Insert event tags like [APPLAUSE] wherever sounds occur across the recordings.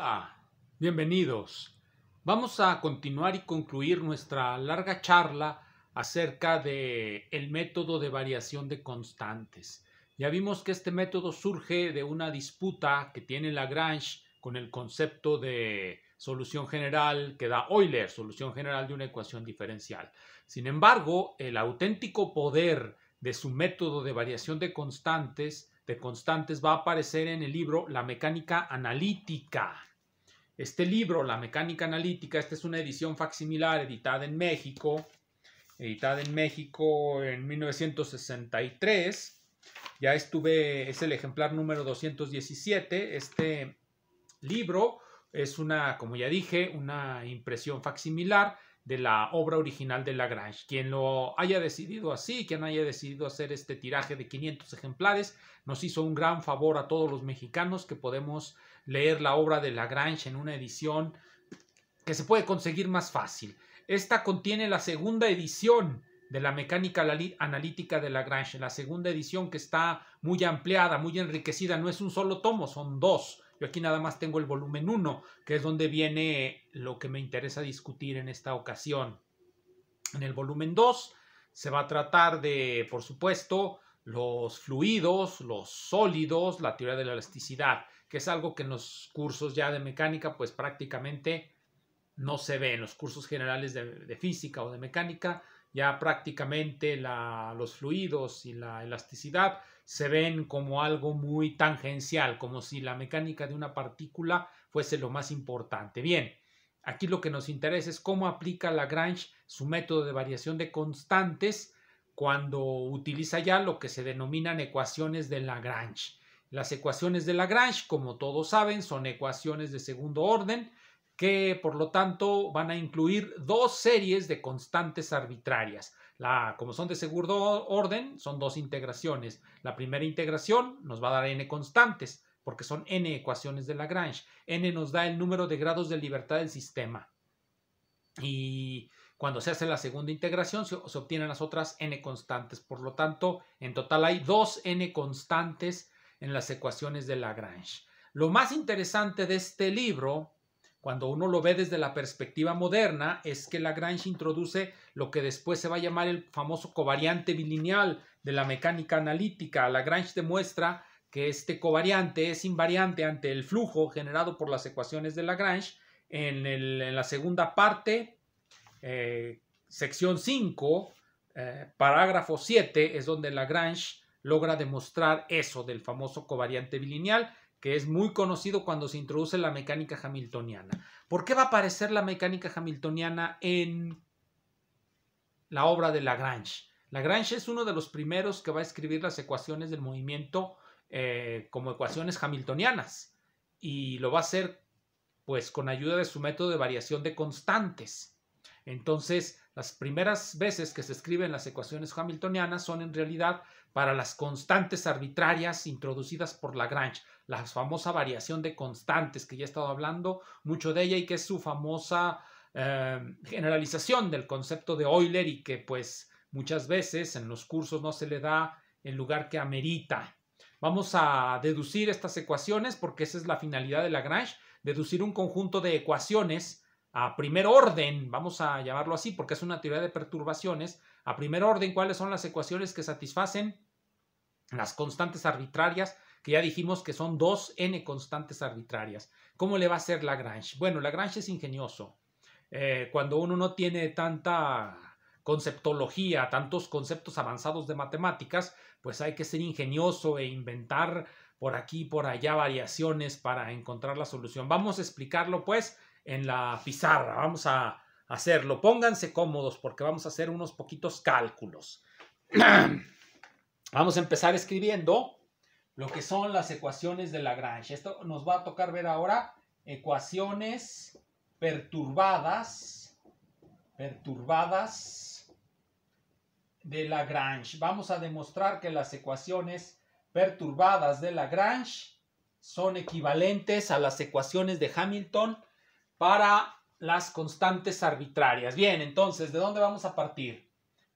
Ah, bienvenidos. Vamos a continuar y concluir nuestra larga charla acerca de el método de variación de constantes. Ya vimos que este método surge de una disputa que tiene Lagrange con el concepto de solución general que da Euler, solución general de una ecuación diferencial. Sin embargo, el auténtico poder de su método de variación de constantes, de constantes va a aparecer en el libro La mecánica analítica este libro, La mecánica analítica, esta es una edición facsimilar editada en México, editada en México en 1963. Ya estuve, es el ejemplar número 217. Este libro es una, como ya dije, una impresión facsimilar de la obra original de Lagrange. Quien lo haya decidido así, quien haya decidido hacer este tiraje de 500 ejemplares, nos hizo un gran favor a todos los mexicanos que podemos leer la obra de Lagrange en una edición que se puede conseguir más fácil. Esta contiene la segunda edición de la mecánica analítica de Lagrange, la segunda edición que está muy ampliada, muy enriquecida, no es un solo tomo, son dos. Yo aquí nada más tengo el volumen 1, que es donde viene lo que me interesa discutir en esta ocasión. En el volumen 2 se va a tratar de, por supuesto, los fluidos, los sólidos, la teoría de la elasticidad que es algo que en los cursos ya de mecánica pues prácticamente no se ve, en los cursos generales de, física o de mecánica ya prácticamente los fluidos y la elasticidad se ven como algo muy tangencial, como si la mecánica de una partícula fuese lo más importante. Bien, aquí lo que nos interesa es cómo aplica Lagrange su método de variación de constantes cuando utiliza ya lo que se denominan ecuaciones de Lagrange. Las ecuaciones de Lagrange, como todos saben, son ecuaciones de segundo orden que por lo tanto van a incluir dos series de constantes arbitrarias. La, como son de segundo orden, son dos integraciones. La primera integración nos va a dar n constantes, porque son n ecuaciones de Lagrange. n nos da el número de grados de libertad del sistema. Y cuando se hace la segunda integración, se, se obtienen las otras n constantes. Por lo tanto, en total hay dos n constantes en las ecuaciones de Lagrange. Lo más interesante de este libro, cuando uno lo ve desde la perspectiva moderna, es que Lagrange introduce lo que después se va a llamar el famoso covariante bilineal de la mecánica analítica. Lagrange demuestra que este covariante es invariante ante el flujo generado por las ecuaciones de Lagrange en, la segunda parte, eh, sección 5, eh, parágrafo 7, es donde Lagrange logra demostrar eso del famoso covariante bilineal, que es muy conocido cuando se introduce la mecánica hamiltoniana. ¿Por qué va a aparecer la mecánica hamiltoniana en la obra de Lagrange? Lagrange es uno de los primeros que va a escribir las ecuaciones del movimiento eh, como ecuaciones hamiltonianas y lo va a hacer pues con ayuda de su método de variación de constantes. Entonces, las primeras veces que se escriben las ecuaciones hamiltonianas son en realidad para las constantes arbitrarias introducidas por Lagrange, la famosa variación de constantes que ya he estado hablando mucho de ella y que es su famosa eh, generalización del concepto de Euler y que pues muchas veces en los cursos no se le da el lugar que amerita. Vamos a deducir estas ecuaciones porque esa es la finalidad de Lagrange, deducir un conjunto de ecuaciones a primer orden, vamos a llamarlo así porque es una teoría de perturbaciones, a primer orden, cuáles son las ecuaciones que satisfacen las constantes arbitrarias, que ya dijimos que son dos n constantes arbitrarias. ¿Cómo le va a hacer Lagrange? Bueno, Lagrange es ingenioso. Eh, cuando uno no tiene tanta conceptología, tantos conceptos avanzados de matemáticas, pues hay que ser ingenioso e inventar por aquí y por allá variaciones para encontrar la solución. Vamos a explicarlo pues en la pizarra. Vamos a hacerlo. Pónganse cómodos porque vamos a hacer unos poquitos cálculos. [CLEARS THROAT] Vamos a empezar escribiendo lo que son las ecuaciones de Lagrange. Esto nos va a tocar ver ahora ecuaciones perturbadas, perturbadas de Lagrange. Vamos a demostrar que las ecuaciones perturbadas de Lagrange son equivalentes a las ecuaciones de Hamilton para las constantes arbitrarias. Bien, entonces, ¿de dónde vamos a partir?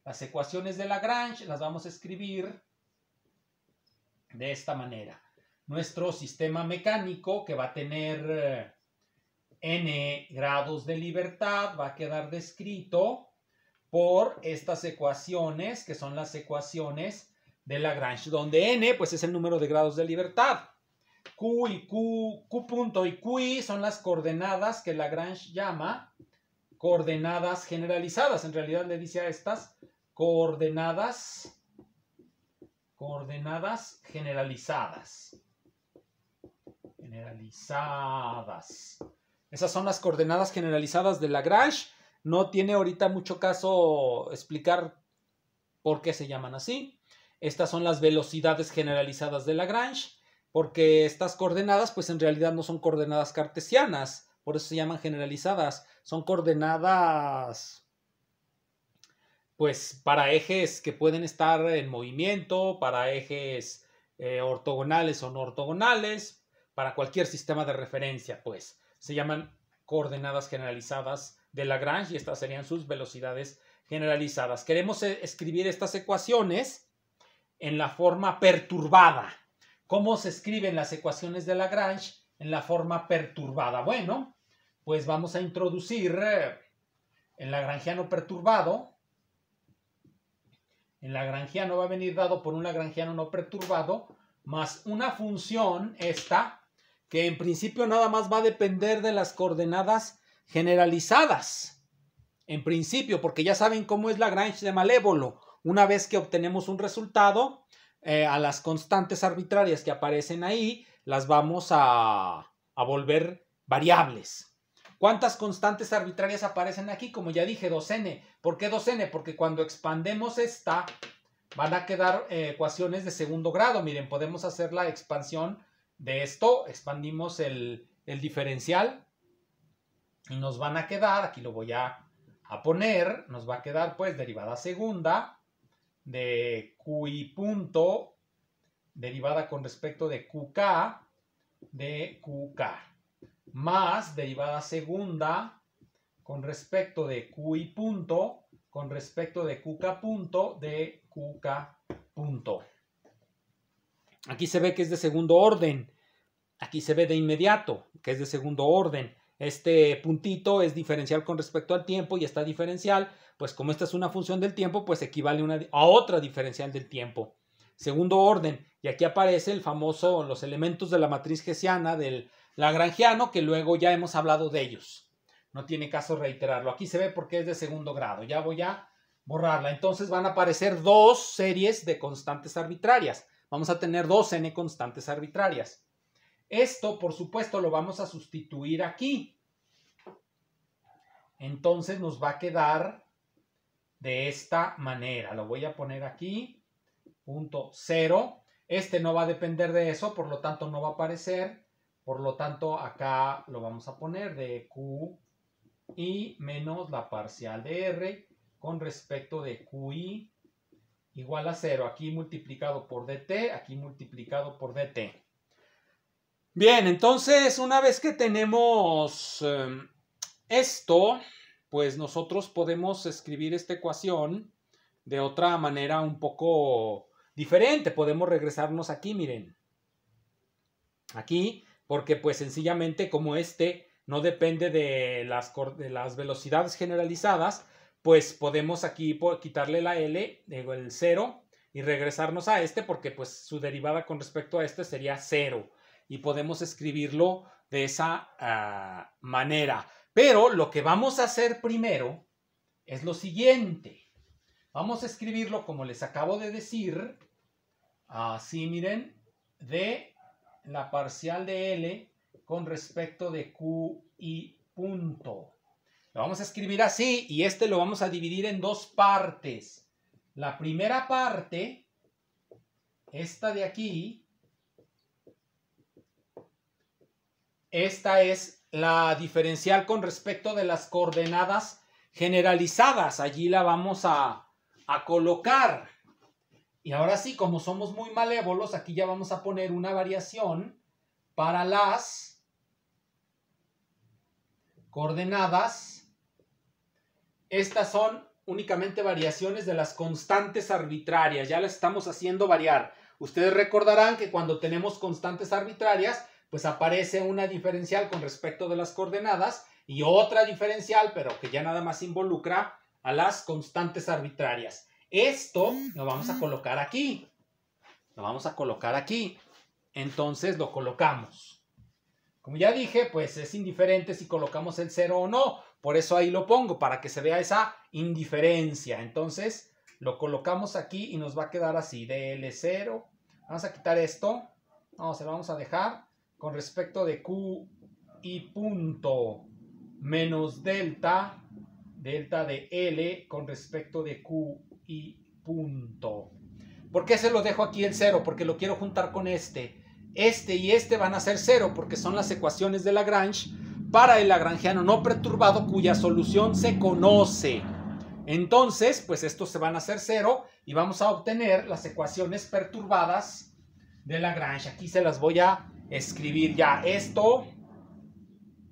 Las ecuaciones de Lagrange las vamos a escribir de esta manera. Nuestro sistema mecánico que va a tener eh, n grados de libertad va a quedar descrito por estas ecuaciones, que son las ecuaciones de Lagrange, donde n pues es el número de grados de libertad Q y Q, Q punto y QI son las coordenadas que Lagrange llama coordenadas generalizadas. En realidad le dice a estas coordenadas, coordenadas generalizadas. Generalizadas. Esas son las coordenadas generalizadas de Lagrange. No tiene ahorita mucho caso explicar por qué se llaman así. Estas son las velocidades generalizadas de Lagrange porque estas coordenadas pues en realidad no son coordenadas cartesianas, por eso se llaman generalizadas, son coordenadas pues para ejes que pueden estar en movimiento, para ejes eh, ortogonales o no ortogonales, para cualquier sistema de referencia pues se llaman coordenadas generalizadas de Lagrange y estas serían sus velocidades generalizadas. Queremos eh, escribir estas ecuaciones en la forma perturbada. ¿Cómo se escriben las ecuaciones de Lagrange en la forma perturbada? Bueno, pues vamos a introducir eh, el lagrangiano perturbado. El lagrangiano va a venir dado por un lagrangiano no perturbado más una función, esta, que en principio nada más va a depender de las coordenadas generalizadas. En principio, porque ya saben cómo es Lagrange de malévolo. Una vez que obtenemos un resultado, eh, a las constantes arbitrarias que aparecen ahí, las vamos a, volver variables. ¿Cuántas constantes arbitrarias aparecen aquí? Como ya dije, 2n. ¿Por qué 2n? Porque cuando expandemos esta, van a quedar eh, ecuaciones de segundo grado. Miren, podemos hacer la expansión de esto. Expandimos el, el diferencial y nos van a quedar, aquí lo voy a, a, poner, nos va a quedar pues derivada segunda de QI punto derivada con respecto de QK de QK más derivada segunda con respecto de QI punto con respecto de QK punto de QK punto. Aquí se ve que es de segundo orden. Aquí se ve de inmediato que es de segundo orden este puntito es diferencial con respecto al tiempo y esta diferencial, pues como esta es una función del tiempo, pues equivale a otra diferencial del tiempo. Segundo orden, y aquí aparece el famoso, los elementos de la matriz hessiana del lagrangiano, que luego ya hemos hablado de ellos. No tiene caso reiterarlo. Aquí se ve porque es de segundo grado. Ya voy a borrarla. Entonces van a aparecer dos series de constantes arbitrarias. Vamos a tener dos n constantes arbitrarias. Esto, por supuesto, lo vamos a sustituir aquí. Entonces nos va a quedar de esta manera. Lo voy a poner aquí, punto cero. Este no va a depender de eso, por lo tanto no va a aparecer. Por lo tanto, acá lo vamos a poner de Q y menos la parcial de R con respecto de QI igual a 0. Aquí multiplicado por DT, aquí multiplicado por DT. Bien, entonces una vez que tenemos em, esto, pues nosotros podemos escribir esta ecuación de otra manera un poco diferente. Podemos regresarnos aquí, miren. Aquí, porque pues sencillamente como este no depende de las, velocidades generalizadas, pues podemos aquí quitarle la L, el 0, y regresarnos a este porque pues su derivada con respecto a este sería 0 y podemos escribirlo de esa ah, manera. Pero lo que vamos a hacer primero es lo siguiente. Vamos a escribirlo como les acabo de decir. Así, miren, de la parcial de L con respecto de Q y punto. Lo vamos a escribir así y este lo vamos a dividir en dos partes. La primera parte, esta de aquí, Esta es la diferencial con respecto de las coordenadas generalizadas. Allí la vamos a, colocar. Y ahora sí, como somos muy malévolos, aquí ya vamos a poner una variación para las coordenadas. Estas son únicamente variaciones de las constantes arbitrarias. Ya las estamos haciendo variar. Ustedes recordarán que cuando tenemos constantes arbitrarias, pues aparece una diferencial con respecto de las coordenadas y otra diferencial, pero que ya nada más involucra a las constantes arbitrarias. Esto lo vamos a colocar aquí. Lo vamos a colocar aquí. Entonces lo colocamos. Como ya dije, pues es indiferente si colocamos el 0 o no. Por eso ahí lo pongo, para que se vea esa indiferencia. Entonces lo colocamos aquí y nos va a quedar así, DL0. Vamos a quitar esto. No, se lo vamos a dejar con respecto de Q y punto menos delta, delta de L con respecto de Q y punto. ¿Por qué se lo dejo aquí el cero? Porque lo quiero juntar con este. Este y este van a ser cero porque son las ecuaciones de Lagrange para el lagrangiano no perturbado cuya solución se conoce. Entonces, pues estos se van a hacer cero y vamos a obtener las ecuaciones perturbadas de Lagrange. Aquí se las voy a escribir ya esto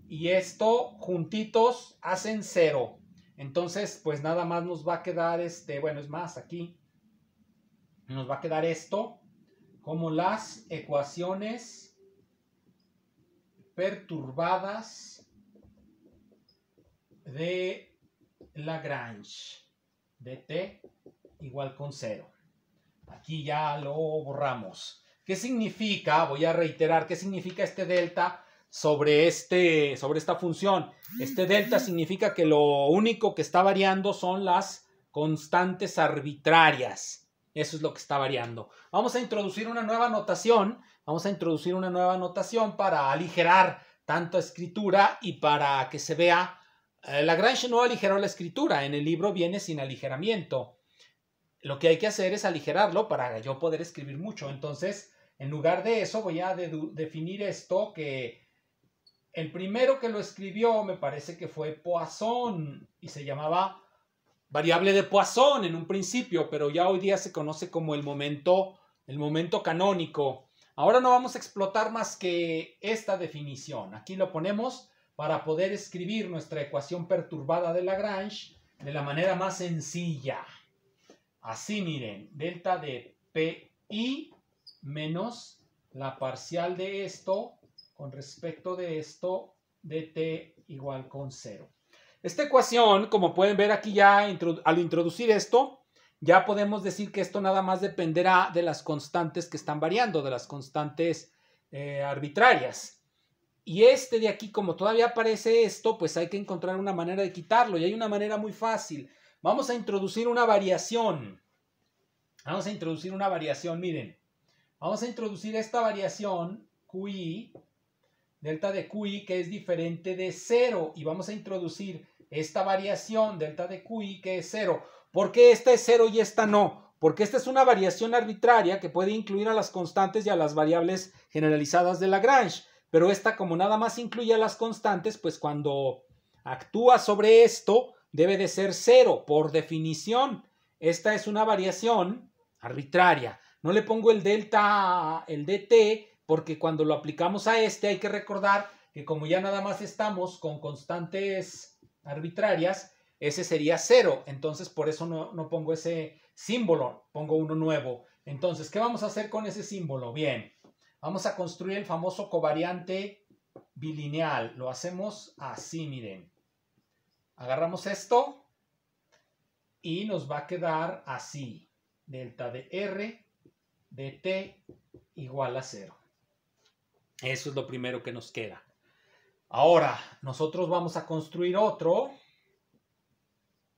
y esto juntitos hacen cero. Entonces, pues nada más nos va a quedar este, bueno, es más, aquí nos va a quedar esto como las ecuaciones perturbadas de Lagrange de t igual con cero. Aquí ya lo borramos. ¿Qué significa? Voy a reiterar, ¿qué significa este delta sobre, este, sobre esta función? Este delta significa que lo único que está variando son las constantes arbitrarias. Eso es lo que está variando. Vamos a introducir una nueva notación. Vamos a introducir una nueva notación para aligerar tanto escritura y para que se vea. La eh, Lagrange no aligeró la escritura. En el libro viene sin aligeramiento. Lo que hay que hacer es aligerarlo para yo poder escribir mucho. Entonces, en lugar de eso, voy a definir esto que el primero que lo escribió me parece que fue Poisson y se llamaba variable de Poisson en un principio, pero ya hoy día se conoce como el momento, el momento canónico. Ahora no vamos a explotar más que esta definición. Aquí lo ponemos para poder escribir nuestra ecuación perturbada de Lagrange de la manera más sencilla. Así miren, delta de PI menos la parcial de esto con respecto de esto de t igual con 0. Esta ecuación, como pueden ver aquí ya al introducir esto, ya podemos decir que esto nada más dependerá de las constantes que están variando, de las constantes eh, arbitrarias. Y este de aquí, como todavía aparece esto, pues hay que encontrar una manera de quitarlo. Y hay una manera muy fácil. Vamos a introducir una variación. Vamos a introducir una variación, miren. Vamos a introducir esta variación QI, delta de QI, que es diferente de 0. Y vamos a introducir esta variación, delta de QI, que es 0. ¿Por qué esta es 0 y esta no? Porque esta es una variación arbitraria que puede incluir a las constantes y a las variables generalizadas de Lagrange. Pero esta, como nada más incluye a las constantes, pues cuando actúa sobre esto, debe de ser 0 por definición. Esta es una variación arbitraria. No le pongo el delta, el DT, porque cuando lo aplicamos a este hay que recordar que como ya nada más estamos con constantes arbitrarias, ese sería cero. Entonces, por eso no, no pongo ese símbolo, pongo uno nuevo. Entonces, ¿qué vamos a hacer con ese símbolo? Bien, vamos a construir el famoso covariante bilineal. Lo hacemos así, miren. Agarramos esto y nos va a quedar así. Delta de R de t igual a 0. Eso es lo primero que nos queda. Ahora, nosotros vamos a construir otro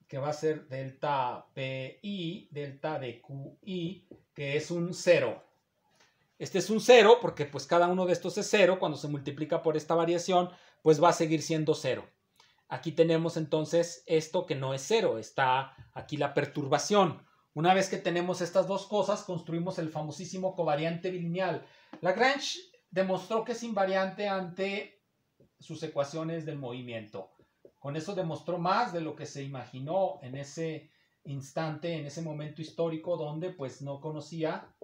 que va a ser delta PI, delta de QI, que es un 0. Este es un 0 porque pues cada uno de estos es 0. Cuando se multiplica por esta variación, pues va a seguir siendo 0. Aquí tenemos entonces esto que no es 0. Está aquí la perturbación. Una vez que tenemos estas dos cosas, construimos el famosísimo covariante bilineal. Lagrange demostró que es invariante ante sus ecuaciones del movimiento. Con eso demostró más de lo que se imaginó en ese instante, en ese momento histórico donde pues no conocía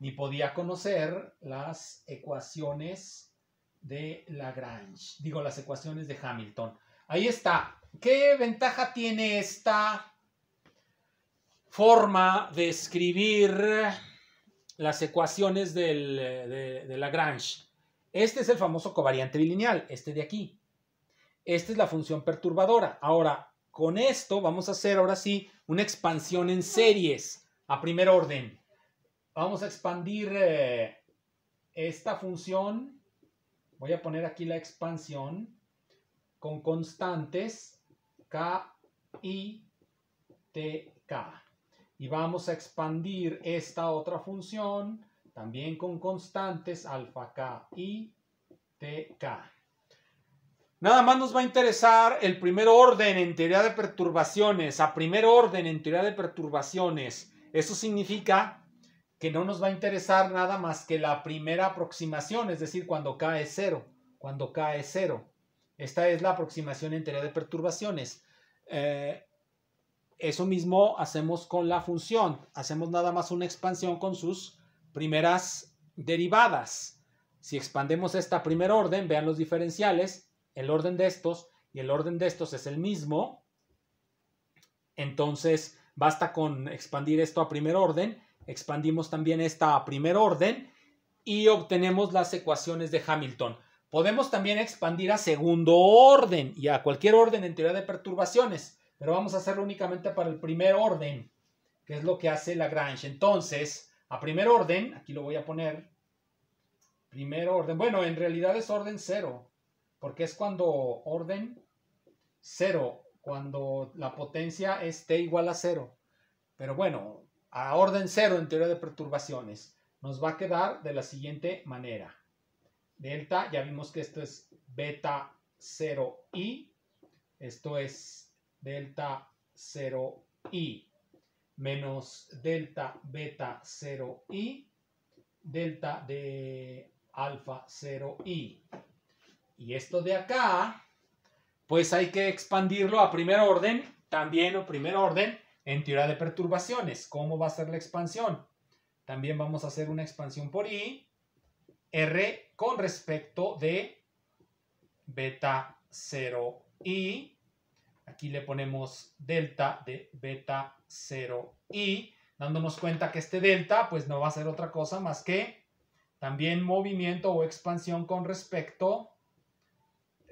ni podía conocer las ecuaciones de Lagrange, digo las ecuaciones de Hamilton. Ahí está. ¿Qué ventaja tiene esta forma de escribir las ecuaciones de, Lagrange. Este es el famoso covariante bilineal, este de aquí. Esta es la función perturbadora. Ahora, con esto vamos a hacer ahora sí una expansión en series a primer orden. Vamos a expandir eh, esta función. Voy a poner aquí la expansión con constantes K, I, T, y vamos a expandir esta otra función también con constantes alfa k y k Nada más nos va a interesar el primer orden en teoría de perturbaciones, a primer orden en teoría de perturbaciones. Eso significa que no nos va a interesar nada más que la primera aproximación, es decir, cuando k es cero, cuando k es cero. Esta es la aproximación en teoría de perturbaciones. Eh, eso mismo hacemos con la función. Hacemos nada más una expansión con sus primeras derivadas. Si expandemos esta primer orden, vean los diferenciales, el orden de estos y el orden de estos es el mismo. Entonces, basta con expandir esto a primer orden. Expandimos también esta a primer orden y obtenemos las ecuaciones de Hamilton. Podemos también expandir a segundo orden y a cualquier orden en teoría de perturbaciones pero vamos a hacerlo únicamente para el primer orden, que es lo que hace Lagrange. Entonces, a primer orden, aquí lo voy a poner, primer orden, bueno, en realidad es orden cero, porque es cuando orden cero, cuando la potencia es t igual a cero. Pero bueno, a orden cero en teoría de perturbaciones, nos va a quedar de la siguiente manera. Delta, ya vimos que esto es beta 0i, esto es delta 0i menos delta beta 0i delta de alfa 0i. Y esto de acá, pues hay que expandirlo a primer orden, también o primer orden en teoría de perturbaciones. ¿Cómo va a ser la expansión? También vamos a hacer una expansión por i, r con respecto de beta 0i Aquí le ponemos delta de beta 0 y dándonos cuenta que este delta pues no va a ser otra cosa más que también movimiento o expansión con respecto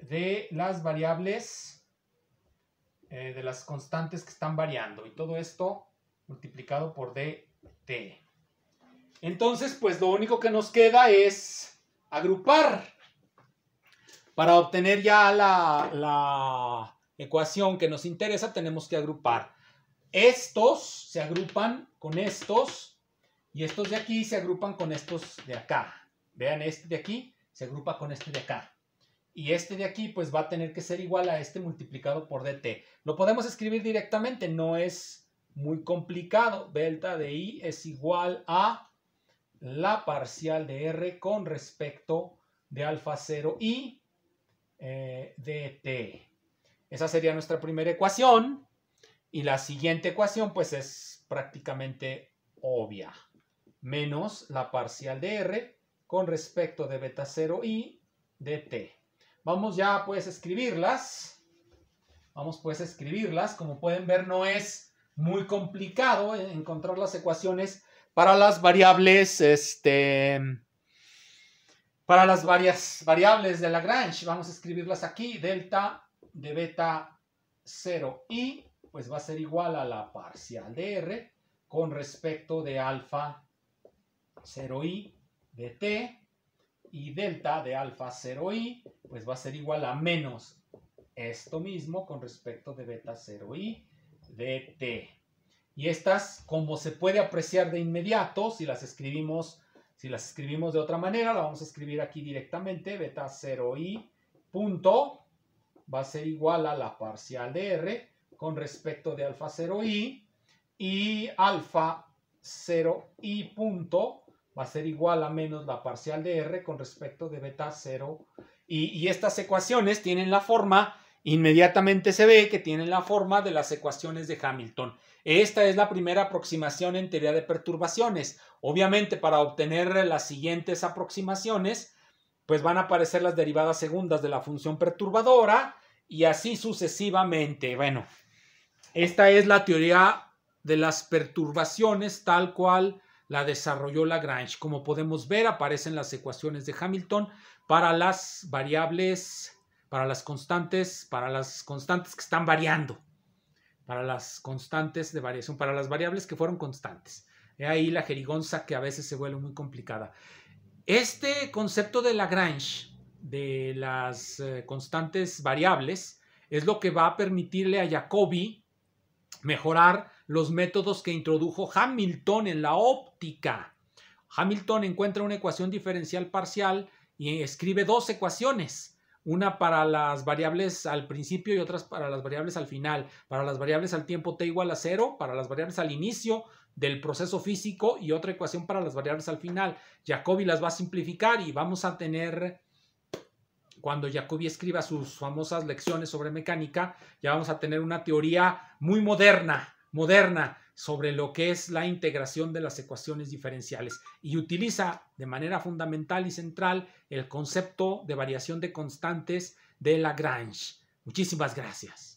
de las variables, eh, de las constantes que están variando y todo esto multiplicado por dt. Entonces pues lo único que nos queda es agrupar para obtener ya la ecuación que nos interesa tenemos que agrupar. Estos se agrupan con estos y estos de aquí se agrupan con estos de acá. Vean, este de aquí se agrupa con este de acá. Y este de aquí pues va a tener que ser igual a este multiplicado por dt. Lo podemos escribir directamente, no es muy complicado. Delta de i es igual a la parcial de r con respecto de alfa 0 i eh, dt. Esa sería nuestra primera ecuación. Y la siguiente ecuación, pues es prácticamente obvia. Menos la parcial de R con respecto de beta 0 y de T. Vamos ya, pues, a escribirlas. Vamos, pues, a escribirlas. Como pueden ver, no es muy complicado encontrar las ecuaciones para las variables, este, para las varias variables de Lagrange. Vamos a escribirlas aquí. Delta de beta 0 i pues va a ser igual a la parcial de r con respecto de alfa 0 i de t y delta de alfa 0 i pues va a ser igual a menos esto mismo con respecto de beta 0 i de t. Y estas, como se puede apreciar de inmediato, si las escribimos, si las escribimos de otra manera, la vamos a escribir aquí directamente, beta 0 i punto va a ser igual a la parcial de R con respecto de alfa 0i y alfa 0i punto va a ser igual a menos la parcial de R con respecto de beta 0 y, y estas ecuaciones tienen la forma inmediatamente se ve que tienen la forma de las ecuaciones de Hamilton. Esta es la primera aproximación en teoría de perturbaciones. Obviamente, para obtener las siguientes aproximaciones, pues van a aparecer las derivadas segundas de la función perturbadora y así sucesivamente. Bueno, esta es la teoría de las perturbaciones tal cual la desarrolló Lagrange. Como podemos ver, aparecen las ecuaciones de Hamilton para las variables, para las constantes, para las constantes que están variando, para las constantes de variación, para las variables que fueron constantes. ahí la jerigonza que a veces se vuelve muy complicada. Este concepto de Lagrange, de las eh, constantes variables, es lo que va a permitirle a Jacobi mejorar los métodos que introdujo Hamilton en la óptica. Hamilton encuentra una ecuación diferencial parcial y escribe dos ecuaciones una para las variables al principio y otras para las variables al final. Para las variables al tiempo t igual a cero, para las variables al inicio del proceso físico y otra ecuación para las variables al final. Jacobi las va a simplificar y vamos a tener, cuando Jacobi escriba sus famosas lecciones sobre mecánica, ya vamos a tener una teoría muy moderna, moderna, sobre lo que es la integración de las ecuaciones diferenciales y utiliza de manera fundamental y central el concepto de variación de constantes de Lagrange. Muchísimas gracias.